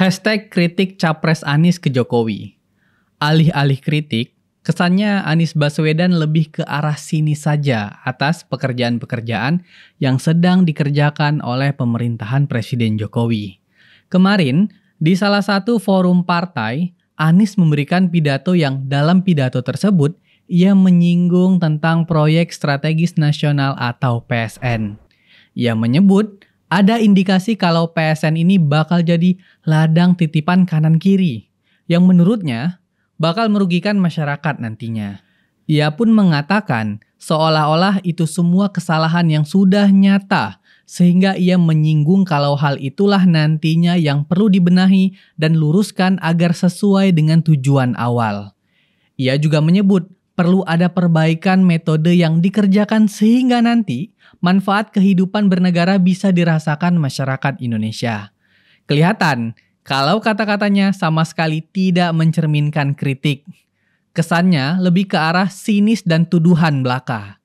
Hashtag kritik Capres Anies ke Jokowi. Alih-alih kritik, kesannya Anies Baswedan lebih ke arah sini saja atas pekerjaan-pekerjaan yang sedang dikerjakan oleh pemerintahan Presiden Jokowi. Kemarin, di salah satu forum partai, Anies memberikan pidato yang dalam pidato tersebut ia menyinggung tentang proyek strategis nasional atau PSN. Ia menyebut ada indikasi kalau PSN ini bakal jadi ladang titipan kanan kiri yang menurutnya bakal merugikan masyarakat nantinya. Ia pun mengatakan seolah-olah itu semua kesalahan yang sudah nyata sehingga ia menyinggung kalau hal itulah nantinya yang perlu dibenahi dan luruskan agar sesuai dengan tujuan awal. Ia juga menyebut perlu ada perbaikan metode yang dikerjakan sehingga nanti manfaat kehidupan bernegara bisa dirasakan masyarakat Indonesia. Kelihatan kalau kata-katanya sama sekali tidak mencerminkan kritik. Kesannya lebih ke arah sinis dan tuduhan belaka.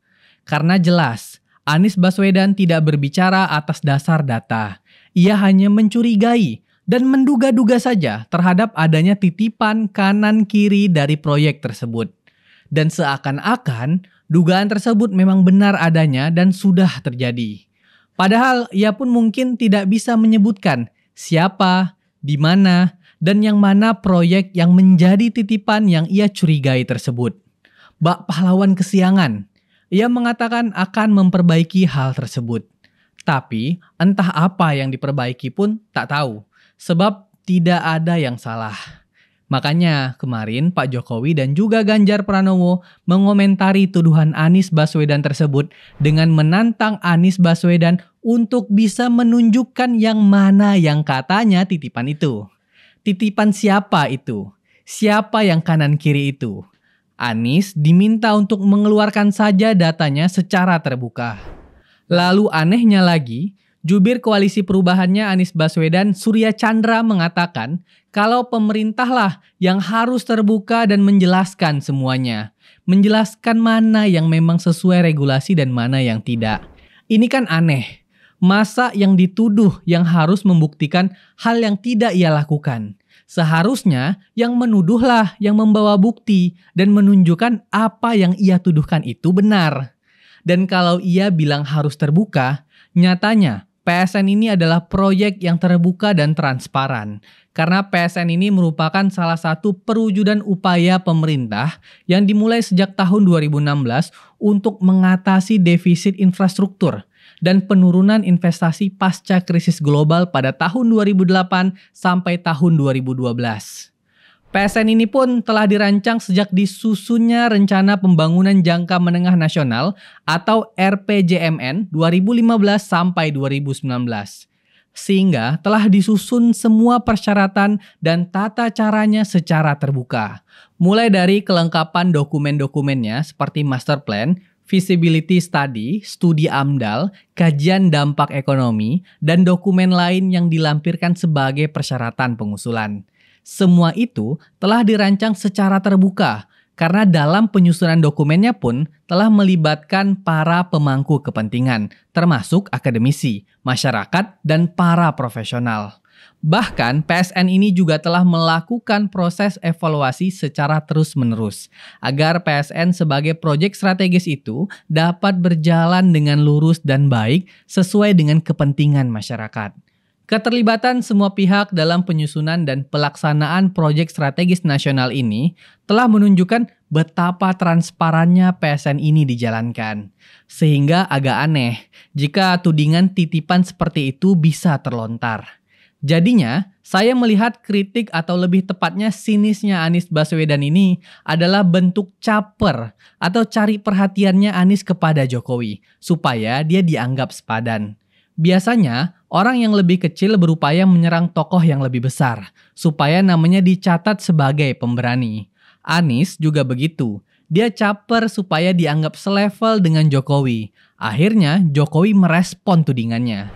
Karena jelas, Anies Baswedan tidak berbicara atas dasar data. Ia hanya mencurigai dan menduga-duga saja terhadap adanya titipan kanan-kiri dari proyek tersebut dan seakan-akan dugaan tersebut memang benar adanya dan sudah terjadi. Padahal ia pun mungkin tidak bisa menyebutkan siapa, di mana, dan yang mana proyek yang menjadi titipan yang ia curigai tersebut. Bak pahlawan kesiangan, ia mengatakan akan memperbaiki hal tersebut. Tapi entah apa yang diperbaiki pun tak tahu, sebab tidak ada yang salah. Makanya kemarin Pak Jokowi dan juga Ganjar Pranowo mengomentari tuduhan Anies Baswedan tersebut dengan menantang Anies Baswedan untuk bisa menunjukkan yang mana yang katanya titipan itu. Titipan siapa itu? Siapa yang kanan kiri itu? Anies diminta untuk mengeluarkan saja datanya secara terbuka. Lalu anehnya lagi, Jubir Koalisi Perubahannya Anies Baswedan, Surya Chandra mengatakan kalau pemerintahlah yang harus terbuka dan menjelaskan semuanya. Menjelaskan mana yang memang sesuai regulasi dan mana yang tidak. Ini kan aneh. Masa yang dituduh yang harus membuktikan hal yang tidak ia lakukan. Seharusnya yang menuduhlah yang membawa bukti dan menunjukkan apa yang ia tuduhkan itu benar. Dan kalau ia bilang harus terbuka, nyatanya PSN ini adalah proyek yang terbuka dan transparan. Karena PSN ini merupakan salah satu perwujudan upaya pemerintah yang dimulai sejak tahun 2016 untuk mengatasi defisit infrastruktur dan penurunan investasi pasca krisis global pada tahun 2008 sampai tahun 2012. PSN ini pun telah dirancang sejak disusunnya Rencana Pembangunan Jangka Menengah Nasional atau RPJMN 2015 sampai 2019. Sehingga telah disusun semua persyaratan dan tata caranya secara terbuka. Mulai dari kelengkapan dokumen-dokumennya seperti master plan, feasibility study, studi AMDAL, kajian dampak ekonomi, dan dokumen lain yang dilampirkan sebagai persyaratan pengusulan. Semua itu telah dirancang secara terbuka karena dalam penyusunan dokumennya pun telah melibatkan para pemangku kepentingan, termasuk akademisi, masyarakat, dan para profesional. Bahkan, PSN ini juga telah melakukan proses evaluasi secara terus-menerus agar PSN sebagai proyek strategis itu dapat berjalan dengan lurus dan baik sesuai dengan kepentingan masyarakat. Keterlibatan semua pihak dalam penyusunan dan pelaksanaan proyek strategis nasional ini telah menunjukkan betapa transparannya PSN ini dijalankan. Sehingga agak aneh jika tudingan titipan seperti itu bisa terlontar. Jadinya, saya melihat kritik atau lebih tepatnya sinisnya Anies Baswedan ini adalah bentuk caper atau cari perhatiannya Anies kepada Jokowi supaya dia dianggap sepadan. Biasanya, orang yang lebih kecil berupaya menyerang tokoh yang lebih besar, supaya namanya dicatat sebagai pemberani. Anies juga begitu. Dia caper supaya dianggap selevel dengan Jokowi. Akhirnya, Jokowi merespon tudingannya.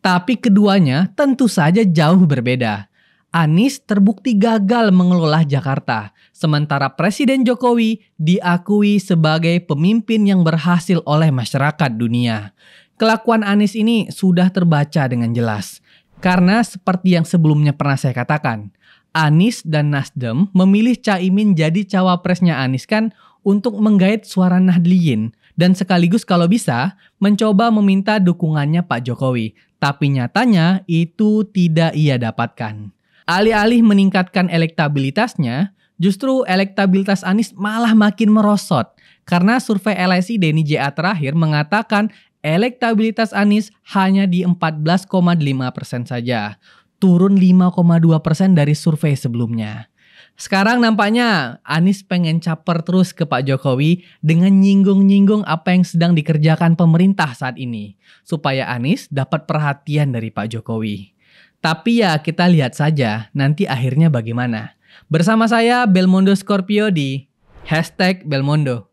Tapi keduanya tentu saja jauh berbeda. Anies terbukti gagal mengelola Jakarta, sementara Presiden Jokowi diakui sebagai pemimpin yang berhasil oleh masyarakat dunia. Kelakuan Anies ini sudah terbaca dengan jelas. Karena seperti yang sebelumnya pernah saya katakan, Anies dan Nasdem memilih Caimin jadi cawapresnya Anies kan untuk menggait suara Nahdliyin dan sekaligus kalau bisa mencoba meminta dukungannya Pak Jokowi. Tapi nyatanya itu tidak ia dapatkan. Alih-alih meningkatkan elektabilitasnya, justru elektabilitas Anies malah makin merosot karena survei LSI Denny JA terakhir mengatakan Elektabilitas Anies hanya di 14,5 persen saja, turun 5,2 persen dari survei sebelumnya. Sekarang nampaknya Anies pengen caper terus ke Pak Jokowi dengan nyinggung-nyinggung apa yang sedang dikerjakan pemerintah saat ini, supaya Anies dapat perhatian dari Pak Jokowi. Tapi ya kita lihat saja nanti akhirnya bagaimana. Bersama saya Belmondo Scorpio di hashtag Belmondo.